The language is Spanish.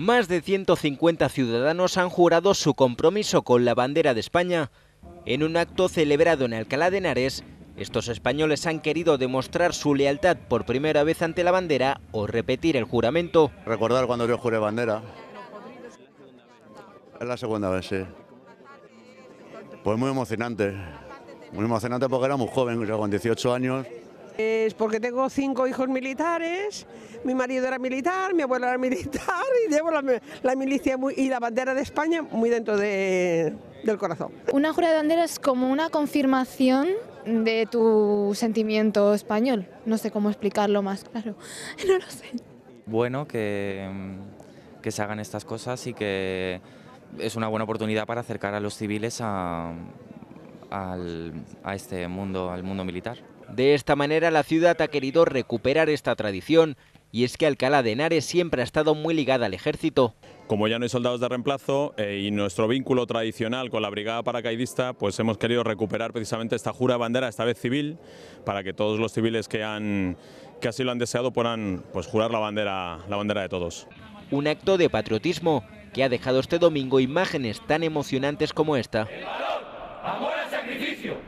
más de 150 ciudadanos han jurado su compromiso con la bandera de España. En un acto celebrado en Alcalá de Henares, estos españoles han querido demostrar su lealtad por primera vez ante la bandera o repetir el juramento. Recordar cuando yo juré bandera. Es la segunda vez, sí. Pues muy emocionante. Muy emocionante porque era muy joven, con 18 años es porque tengo cinco hijos militares, mi marido era militar, mi abuelo era militar y llevo la, milicia y la bandera de España muy dentro del corazón. Una jura de bandera es como una confirmación de tu sentimiento español. No sé cómo explicarlo más claro, no lo sé. Bueno, mm, que, se hagan estas cosas y que es una buena oportunidad para acercar a los civiles a este mundo, al mundo militar. De esta manera la ciudad ha querido recuperar esta tradición y es que Alcalá de Henares siempre ha estado muy ligada al ejército. Como ya no hay soldados de reemplazo eh, y nuestro vínculo tradicional con la brigada paracaidista, pues hemos querido recuperar precisamente esta jura bandera, esta vez civil, para que todos los civiles que, han, así lo han deseado puedan pues, jurar la bandera, la bandera de todos. Un acto de patriotismo que ha dejado este domingo imágenes tan emocionantes como esta. El valor, amor al sacrificio,